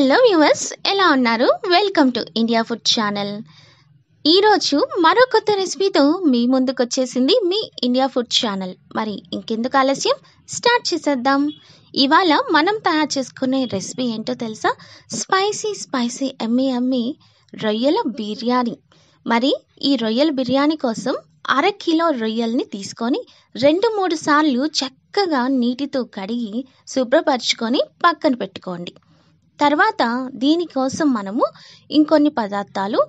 hello viewers ఎలా ఉన్నారు welcome to India food channel ఈరోజు మరో కొత్త రెసిపీతో మీ ముందుకు వచ్చేసింది మీ ఇండియా ఫుడ్ ఛానల్ మరి ఇంకెందుకు ఆలస్యం స్టార్ట్ చేసేద్దాం ఇవాళ మనం తయారు చేసుకునే రెసిపీ ఏంటో తెలుసా స్పైసీ స్పైసీ ఎమ్మి అమ్మి రొయ్యల బిర్యానీ మరి ఈ రొయ్యల బిర్యానీ కోసం అర కిలో రొయ్యల్ని తీసుకొని రెండు మూడు సార్లు చక్కగా నీటితో కడిగి శుభ్రపరచుకొని పక్కన పెట్టుకోండి తర్వాత దీనికోసం మనము ఇంకొన్ని పదార్థాలు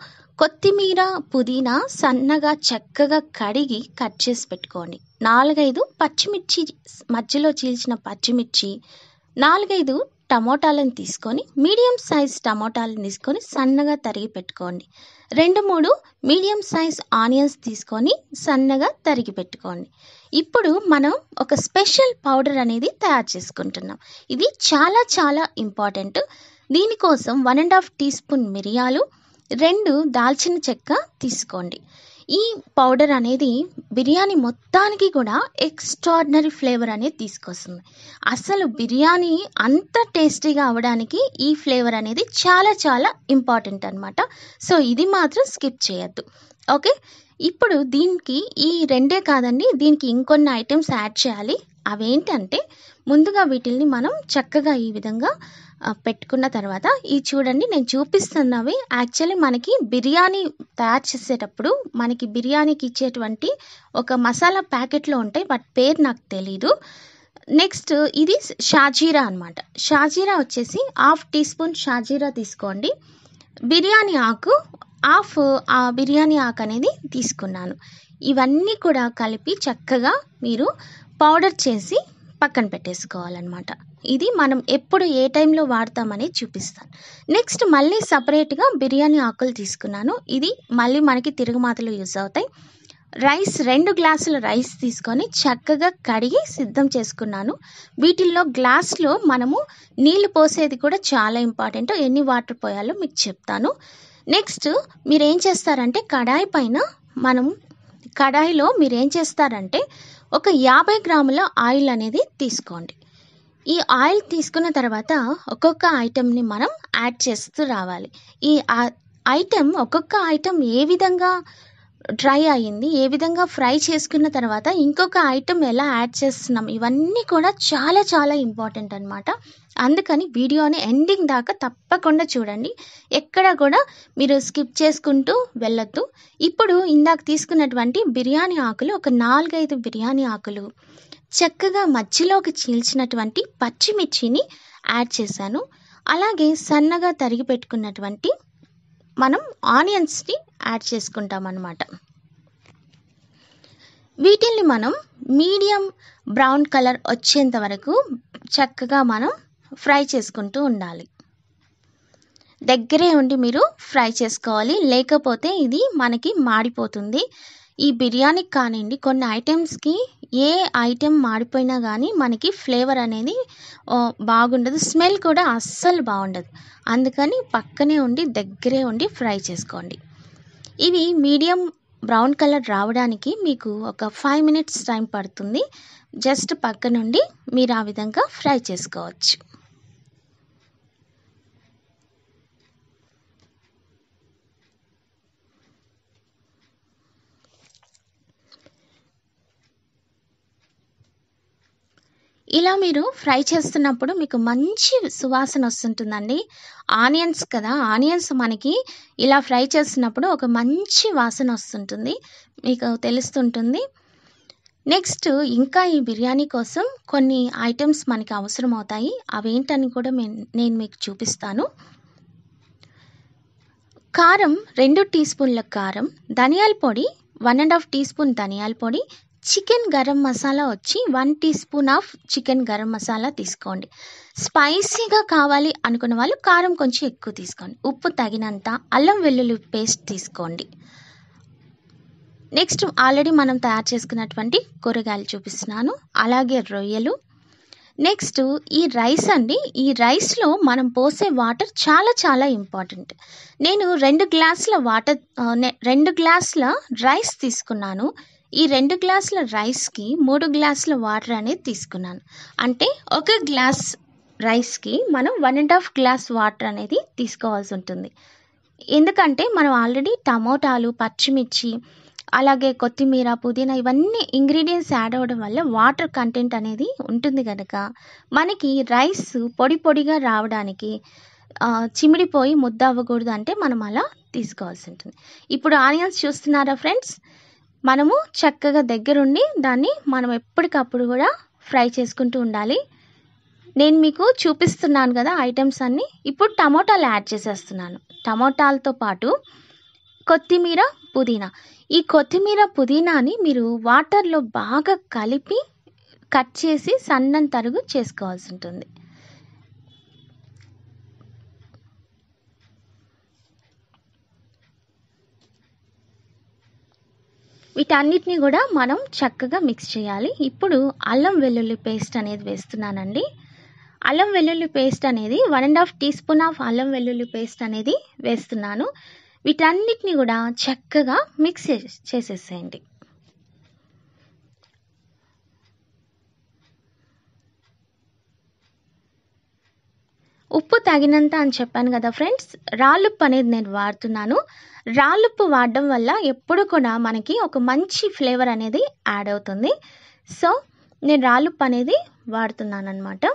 కొత్తిమీర పుదీనా సన్నగా చక్కగా కడిగి కట్ చేసి పెట్టుకోండి నాలుగైదు పచ్చిమిర్చి మధ్యలో చీల్చిన పచ్చిమిర్చి నాలుగైదు టమోటాలను తీసుకొని మీడియం సైజ్ టమోటాలను తీసుకొని సన్నగా తరిగి పెట్టుకోండి రెండు మూడు మీడియం సైజ్ ఆనియన్స్ తీసుకొని సన్నగా తరిగి పెట్టుకోండి ఇప్పుడు మనం ఒక స్పెషల్ పౌడర్ అనేది తయారు చేసుకుంటున్నాం ఇది చాలా చాలా ఇంపార్టెంట్ దీనికోసం one and half teaspoon మిరియాలు రెండు దాల్చిన చెక్క తీసుకోండి ఈ పౌడర్ అనేది బిర్యానీ మొత్తానికి కూడా ఎక్స్ట్రాడినరీ ఫ్లేవర్ అనేది తీసుకొస్తుంది అసలు బిర్యానీ అంత టేస్టీగా అవడానికి ఈ ఫ్లేవర్ అనేది చాలా చాలా ఇంపార్టెంట్ అనమాట సో ఇది మాత్రం స్కిప్ చేయొద్దు ఓకే ఇప్పుడు దీనికి ఈ రెండే కాదండి దీనికి ఇంకొన్ని ఐటమ్స్ యాడ్ చేయాలి అవేంటంటే ముందుగా వీటిల్ని మనం చక్కగా ఈ విధంగా పెట్టుకున్న తర్వాత ఇది చూడండి నేను చూపిస్తున్నవి యాక్చువల్లీ మనకి బిర్యానీ తయారు చేసేటప్పుడు మనకి బిర్యానీకి ఇచ్చేటువంటి ఒక మసాలా ప్యాకెట్లో ఉంటాయి బట్ పేరు నాకు తెలీదు నెక్స్ట్ ఇది షాజీరా అనమాట షాజీరా వచ్చేసి హాఫ్ టీ స్పూన్ షాజీరా తీసుకోండి బిర్యానీ ఆకు హాఫ్ ఆ బిర్యానీ ఆకు అనేది తీసుకున్నాను ఇవన్నీ కూడా కలిపి చక్కగా మీరు పౌడర్ చేసి పక్కన పెట్టేసుకోవాలన్నమాట ఇది మనం ఎప్పుడు ఏ టైంలో వాడతామని చూపిస్తాను నెక్స్ట్ మళ్ళీ సపరేట్గా బిర్యానీ ఆకులు తీసుకున్నాను ఇది మళ్ళీ మనకి తిరుగుమాతలు యూజ్ అవుతాయి రైస్ రెండు గ్లాసుల రైస్ తీసుకొని చక్కగా కడిగి సిద్ధం చేసుకున్నాను వీటిల్లో గ్లాస్లో మనము నీళ్లు పోసేది కూడా చాలా ఇంపార్టెంట్ ఎన్ని వాటర్ పోయాలో మీకు చెప్తాను నెక్స్ట్ మీరు ఏం చేస్తారంటే కడాయి పైన మనం కడాయిలో మీరు ఏం చేస్తారంటే ఒక యాభై గ్రాముల ఆయిల్ అనేది తీసుకోండి ఈ ఆయిల్ తీసుకున్న తర్వాత ఒక్కొక్క ఐటెంని మనం యాడ్ చేస్తూ రావాలి ఈ ఐటెం ఒక్కొక్క ఐటెం ఏ విధంగా డ్రై అయ్యింది ఏ విధంగా ఫ్రై చేసుకున్న తర్వాత ఇంకొక ఐటెం ఎలా యాడ్ చేస్తున్నాం ఇవన్నీ కూడా చాలా చాలా ఇంపార్టెంట్ అనమాట అందుకని వీడియోని ఎండింగ్ దాకా తప్పకుండా చూడండి ఎక్కడ కూడా మీరు స్కిప్ చేసుకుంటూ వెళ్ళొద్దు ఇప్పుడు ఇందాక తీసుకున్నటువంటి బిర్యానీ ఆకులు ఒక నాలుగైదు బిర్యానీ ఆకులు చక్కగా మధ్యలోకి చీల్చినటువంటి పచ్చిమిర్చిని యాడ్ చేశాను అలాగే సన్నగా తరిగి పెట్టుకున్నటువంటి మనం ఆనియన్స్ని యాడ్ చేసుకుంటాం అన్నమాట వీటిల్ని మనం మీడియం బ్రౌన్ కలర్ వచ్చేంత వరకు చక్కగా మనం ఫ్రై చేసుకుంటూ ఉండాలి దగ్గరే ఉండి మీరు ఫ్రై చేసుకోవాలి లేకపోతే ఇది మనకి మాడిపోతుంది ఈ బిర్యానీకి కానివ్వండి కొన్ని ఐటమ్స్కి ఏ ఐటెం మాడిపోయినా కానీ మనకి ఫ్లేవర్ అనేది బాగుండదు స్మెల్ కూడా అస్సలు బాగుండదు అందుకని పక్కనే ఉండి దగ్గరే ఉండి ఫ్రై చేసుకోండి ఇవి మీడియం బ్రౌన్ కలర్ రావడానికి మీకు ఒక ఫైవ్ మినిట్స్ టైం పడుతుంది జస్ట్ పక్క నుండి మీరు ఆ విధంగా ఫ్రై చేసుకోవచ్చు ఇలా మీరు ఫ్రై చేస్తున్నప్పుడు మీకు మంచి సువాసన వస్తుంటుందండి ఆనియన్స్ కదా ఆనియన్స్ మనకి ఇలా ఫ్రై చేస్తున్నప్పుడు ఒక మంచి వాసన వస్తుంటుంది మీకు తెలుస్తుంటుంది నెక్స్ట్ ఇంకా ఈ బిర్యానీ కోసం కొన్ని ఐటమ్స్ మనకి అవసరం అవుతాయి అవేంటని కూడా నేను మీకు చూపిస్తాను కారం రెండు టీ స్పూన్ల కారం ధనియాల పొడి one and half teaspoon ధనియాల పొడి చికెన్ గరం మసాలా వచ్చి one teaspoon of chicken garam masala తీసుకోండి స్పైసీగా కావాలి అనుకున్న వాళ్ళు కారం కొంచెం ఎక్కువ తీసుకోండి ఉప్పు తగినంత అల్లం వెల్లుల్లి పేస్ట్ తీసుకోండి నెక్స్ట్ ఆల్రెడీ మనం తయారు చేసుకున్నటువంటి కూరగాయలు చూపిస్తున్నాను అలాగే రొయ్యలు నెక్స్ట్ ఈ రైస్ అండి ఈ రైస్లో మనం పోసే వాటర్ చాలా చాలా ఇంపార్టెంట్ నేను రెండు గ్లాసుల వాటర్ రెండు గ్లాసుల రైస్ తీసుకున్నాను ఈ రెండు గ్లాసుల రైస్కి మూడు గ్లాసుల వాటర్ అనేది తీసుకున్నాను అంటే ఒక గ్లాస్ రైస్కి మనం one and half glass water అనేది తీసుకోవాల్సి ఉంటుంది ఎందుకంటే మనం ఆల్రెడీ టమోటాలు పచ్చిమిర్చి అలాగే కొత్తిమీర పుదీనా ఇవన్నీ ఇంగ్రీడియంట్స్ యాడ్ అవ్వడం వల్ల వాటర్ కంటెంట్ అనేది ఉంటుంది కనుక మనకి రైస్ పొడి పొడిగా రావడానికి చిమిడిపోయి ముద్ద అవ్వకూడదు అంటే మనం అలా తీసుకోవాల్సి ఉంటుంది ఇప్పుడు ఆనియన్స్ చూస్తున్నారా ఫ్రెండ్స్ మనము చక్కగా దగ్గరుండి దాన్ని మనం ఎప్పటికప్పుడు కూడా ఫ్రై చేసుకుంటూ ఉండాలి నేను మీకు చూపిస్తున్నాను కదా ఐటమ్స్ అన్నీ ఇప్పుడు టమోటాలు యాడ్ చేసేస్తున్నాను టమోటాలతో పాటు కొత్తిమీర పుదీనా ఈ కొత్తిమీర పుదీనాని మీరు వాటర్లో బాగా కలిపి కట్ చేసి సన్నని తరుగు చేసుకోవాల్సి ఉంటుంది వీటన్నిటిని కూడా మనం చక్కగా మిక్స్ చేయాలి ఇప్పుడు అల్లం వెల్లుల్లి పేస్ట్ అనేది వేస్తున్నానండి అల్లం వెల్లుల్లి పేస్ట్ అనేది one and half teaspoon of అల్లం వెల్లుల్లి పేస్ట్ అనేది వేస్తున్నాను వీటన్నిటిని కూడా చక్కగా మిక్స్ చేసేసేయండి ఉప్పు తగినంత అని చెప్పాను కదా ఫ్రెండ్స్ రాళ్ళుప్పు అనేది నేను వాడుతున్నాను రాళ్ళుప్పు వాడడం వల్ల ఎప్పుడు కూడా మనకి ఒక మంచి ఫ్లేవర్ అనేది యాడ్ అవుతుంది సో నేను రాళ్ళుప్పు అనేది వాడుతున్నాను అనమాట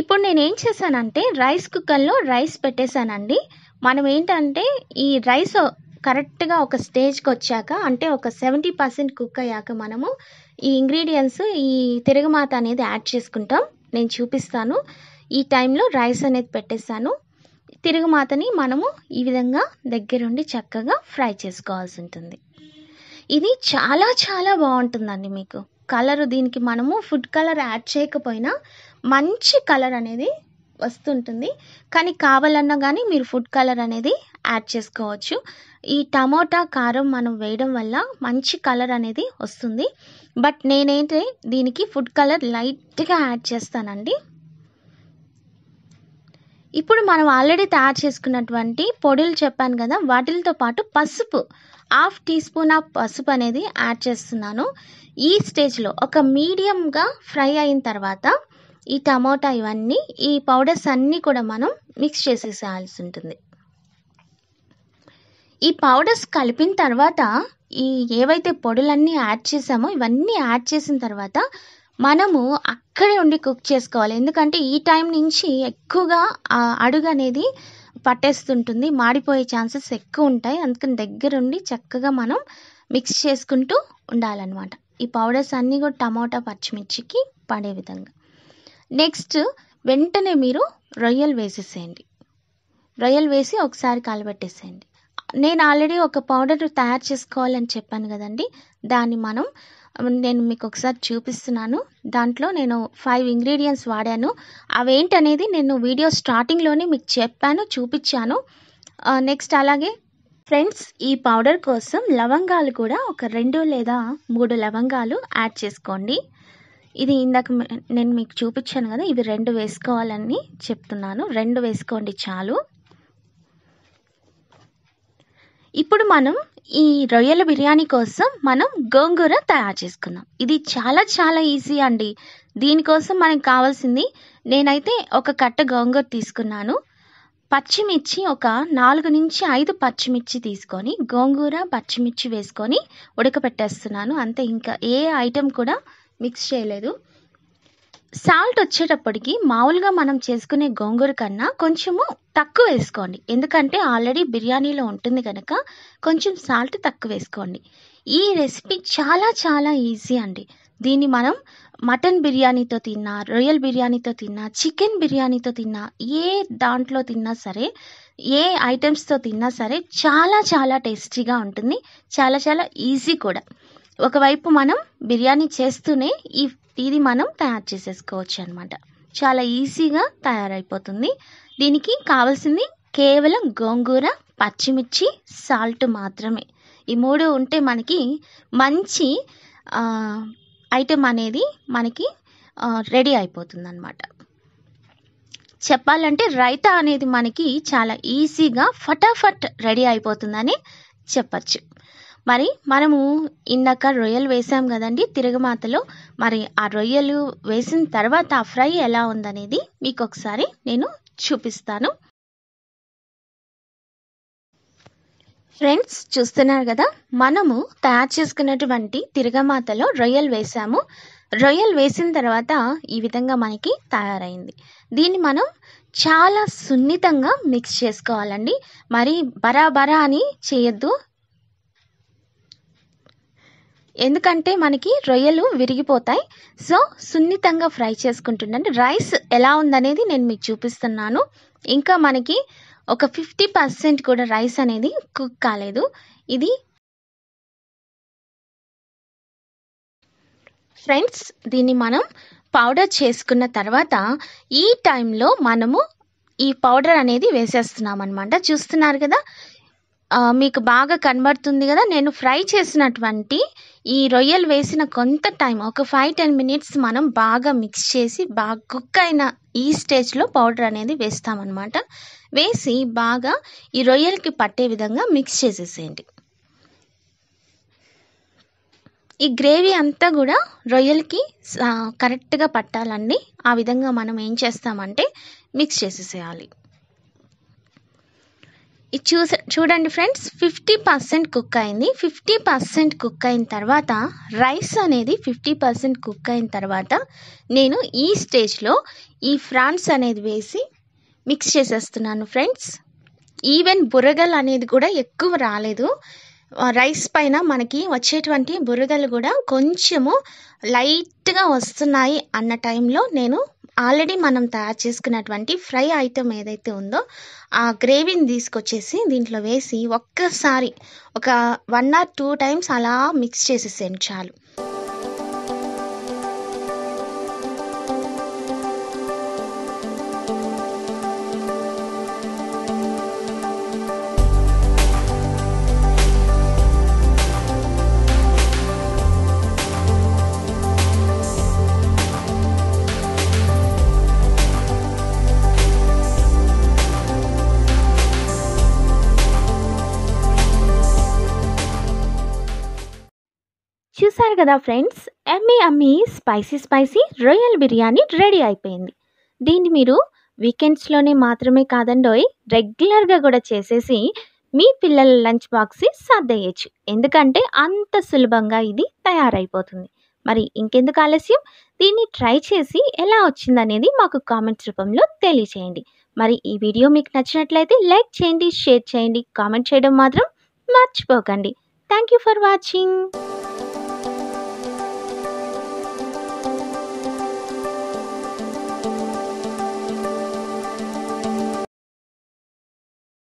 ఇప్పుడు నేను ఏం చేశానంటే రైస్ కుక్కర్లో రైస్ పెట్టేశానండి మనం ఏంటంటే ఈ రైస్ కరెక్ట్గా ఒక స్టేజ్కి వచ్చాక అంటే ఒక సెవెంటీ పర్సెంట్ కుక్ అయ్యాక మనము ఈ ఇంగ్రీడియంట్స్ ఈ తిరుగుమాత అనేది యాడ్ చేసుకుంటాం నేను చూపిస్తాను ఈ టైంలో రైస్ అనేది పెట్టేస్తాను తిరుగుమాతని మనము ఈ విధంగా దగ్గరుండి చక్కగా ఫ్రై చేసుకోవాల్సి ఉంటుంది ఇది చాలా చాలా బాగుంటుందండి మీకు కలర్ దీనికి మనము ఫుడ్ కలర్ యాడ్ చేయకపోయినా మంచి కలర్ అనేది వస్తుంటుంది కానీ కావాలన్నా కానీ మీరు ఫుడ్ కలర్ అనేది యాడ్ చేసుకోవచ్చు ఈ టమోటా కారం మనం వేయడం వల్ల మంచి కలర్ అనేది వస్తుంది బట్ నేనైతే దీనికి ఫుడ్ కలర్ లైట్గా యాడ్ చేస్తానండి ఇప్పుడు మనం ఆల్రెడీ తయారు చేసుకున్నటువంటి పొడులు చెప్పాను కదా వాటితో పాటు పసుపు హాఫ్ టీ స్పూన్ ఆఫ్ పసుపు అనేది యాడ్ చేస్తున్నాను ఈ స్టేజ్లో ఒక మీడియంగా ఫ్రై అయిన తర్వాత ఈ టమాటా ఇవన్నీ ఈ పౌడర్స్ అన్నీ కూడా మనం మిక్స్ చేసేసేయాల్సి ఉంటుంది ఈ పౌడర్స్ కలిపిన తర్వాత ఈ ఏవైతే పొడులన్నీ యాడ్ చేసామో ఇవన్నీ యాడ్ చేసిన తర్వాత మనము అక్కడే ఉండి కుక్ చేసుకోవాలి ఎందుకంటే ఈ టైం నుంచి ఎక్కువగా అడుగు అనేది పట్టేస్తుంటుంది మాడిపోయే ఛాన్సెస్ ఎక్కువ ఉంటాయి అందుకని దగ్గరుండి చక్కగా మనం మిక్స్ చేసుకుంటూ ఉండాలన్నమాట ఈ పౌడర్స్ అన్నీ కూడా టమాటా పచ్చిమిర్చికి పడే విధంగా నెక్స్ట్ వెంటనే మీరు రొయ్యలు వేసేసేయండి రొయ్యలు వేసి ఒకసారి కలబెట్టేసేయండి నేను ఆల్రెడీ ఒక పౌడర్ తయారు చేసుకోవాలని చెప్పాను కదండి దాన్ని మనం నేను మీకు ఒకసారి చూపిస్తున్నాను దాంట్లో నేను ఫైవ్ ఇంగ్రీడియంట్స్ వాడాను అవేంటనేది నేను వీడియో స్టార్టింగ్లోనే మీకు చెప్పాను చూపించాను నెక్స్ట్ అలాగే ఫ్రెండ్స్ ఈ పౌడర్ కోసం లవంగాలు కూడా ఒక రెండు లేదా మూడు లవంగాలు యాడ్ చేసుకోండి ఇది ఇందాక నేను మీకు చూపించాను కదా ఇవి రెండు వేసుకోవాలని చెప్తున్నాను రెండు వేసుకోండి చాలు ఇప్పుడు మనం ఈ రొయ్యల బిర్యానీ కోసం మనం గోంగూర తయారు చేసుకుందాం ఇది చాలా చాలా ఈజీ అండి దీనికోసం మనకు కావాల్సింది నేనైతే ఒక కట్ట గోంగూర తీసుకున్నాను పచ్చిమిర్చి ఒక నాలుగు నుంచి ఐదు పచ్చిమిర్చి తీసుకొని గోంగూర పచ్చిమిర్చి వేసుకొని ఉడకపెట్టేస్తున్నాను అంతే ఇంకా ఏ ఐటెం కూడా మిక్స్ చేయలేదు సాల్ట్ వచ్చేటప్పటికి మామూలుగా మనం చేసుకునే గోంగూర కన్నా కొంచెము తక్కువ వేసుకోండి ఎందుకంటే ఆల్రెడీ బిర్యానీలో ఉంటుంది కనుక కొంచెం సాల్ట్ తక్కువ వేసుకోండి ఈ రెసిపీ చాలా చాలా ఈజీ అండి దీన్ని మనం మటన్ బిర్యానీతో తిన్నా రొయ్యల్ బిర్యానీతో తిన్నా చికెన్ బిర్యానీతో తిన్నా ఏ దాంట్లో తిన్నా సరే ఏ ఐటమ్స్తో తిన్నా సరే చాలా చాలా టేస్టీగా ఉంటుంది చాలా చాలా ఈజీ కూడా ఒకవైపు మనం బిర్యానీ చేస్తూనే ఈ ఇది మనం తయారు చేసేసుకోవచ్చు అనమాట చాలా ఈజీగా తయారైపోతుంది దీనికి కావాల్సింది కేవలం గోంగూర పచ్చిమిర్చి సాల్ట్ మాత్రమే ఈ మూడు ఉంటే మనకి మంచి ఐటెం అనేది మనకి రెడీ అయిపోతుంది అనమాట చెప్పాలంటే రైత అనేది మనకి చాలా ఈజీగా ఫటాఫట్ రెడీ అయిపోతుందని చెప్పచ్చు మరి మనము ఇందాక రొయ్యలు వేసాం కదండి తిరగమాతలో మరి ఆ రొయ్యలు వేసిన తర్వాత ఆ ఫ్రై ఎలా ఉందనేది మీకు ఒకసారి నేను చూపిస్తాను ఫ్రెండ్స్ చూస్తున్నారు కదా మనము తయారు చేసుకున్నటువంటి తిరగమాతలో రొయ్యలు వేసాము రొయ్యలు వేసిన తర్వాత ఈ విధంగా మనకి తయారైంది దీన్ని మనం చాలా సున్నితంగా మిక్స్ చేసుకోవాలండి మరి బరాబరా అని చేయొద్దు ఎందుకంటే మనకి రొయ్యలు విరిగిపోతాయి సో సున్నితంగా ఫ్రై చేసుకుంటుండండి రైస్ ఎలా ఉందనేది నేను మీకు చూపిస్తున్నాను ఇంకా మనకి ఒక ఫిఫ్టీ పర్సెంట్ కూడా రైస్ అనేది కుక్ కాలేదు ఇది ఫ్రెండ్స్ దీన్ని మనం పౌడర్ చేసుకున్న తర్వాత ఈ టైంలో మనము ఈ పౌడర్ అనేది వేసేస్తున్నాం అనమాట చూస్తున్నారు కదా మీకు బాగా కనబడుతుంది కదా నేను ఫ్రై చేసినటువంటి ఈ రొయ్యలు వేసిన కొంత టైం ఒక ఫైవ్ టెన్ మినిట్స్ మనం బాగా మిక్స్ చేసి బాగా కుక్ అయిన ఈ స్టేజ్లో పౌడర్ అనేది వేస్తామన్నమాట వేసి బాగా ఈ రొయ్యలకి పట్టే విధంగా మిక్స్ చేసేసేయండి ఈ గ్రేవీ అంతా కూడా రొయ్యలకి కరెక్ట్గా పట్టాలండి ఆ విధంగా మనం ఏం చేస్తామంటే మిక్స్ చేసేసేయాలి ఇది చూస చూడండి ఫ్రెండ్స్ ఫిఫ్టీ పర్సెంట్ కుక్ అయింది ఫిఫ్టీ పర్సెంట్ కుక్ అయిన తర్వాత రైస్ అనేది ఫిఫ్టీ పర్సెంట్ కుక్ అయిన తర్వాత నేను ఈ స్టేజ్లో ఈ ఫ్రాన్స్ అనేది వేసి మిక్స్ చేసేస్తున్నాను ఫ్రెండ్స్ ఈవెన్ బురగలు అనేది కూడా ఎక్కువ రాలేదు రైస్ పైన మనకి వచ్చేటువంటి బురగలు కూడా కొంచెము లైట్గా వస్తున్నాయి అన్న టైంలో నేను ఆల్రెడీ మనం తయారు చేసుకున్నటువంటి ఫ్రై ఐటెం ఏదైతే ఉందో ఆ గ్రేవీని తీసుకొచ్చేసి దీంట్లో వేసి ఒక్కసారి ఒక వన్ ఆర్ టూ టైమ్స్ అలా మిక్స్ చేసేసేయండి చాలు చూసారు కదా ఫ్రెండ్స్ ఎమ్మి అమ్మీ స్పైసీ స్పైసీ రొయ్యల్ బిర్యానీ రెడీ అయిపోయింది దీన్ని మీరు వీకెండ్స్లోనే మాత్రమే కాదండోయ్ రెగ్యులర్గా కూడా చేసేసి మీ పిల్లల లంచ్ బాక్స్ సర్దేయచ్చు ఎందుకంటే అంత సులభంగా ఇది తయారైపోతుంది మరి ఇంకెందుకు ఆలస్యం దీన్ని ట్రై చేసి ఎలా వచ్చిందనేది మాకు కామెంట్స్ రూపంలో తెలియచేయండి మరి ఈ వీడియో మీకు నచ్చినట్లయితే లైక్ చేయండి షేర్ చేయండి కామెంట్ చేయడం మాత్రం మర్చిపోకండి థ్యాంక్ యూ ఫర్ వాచింగ్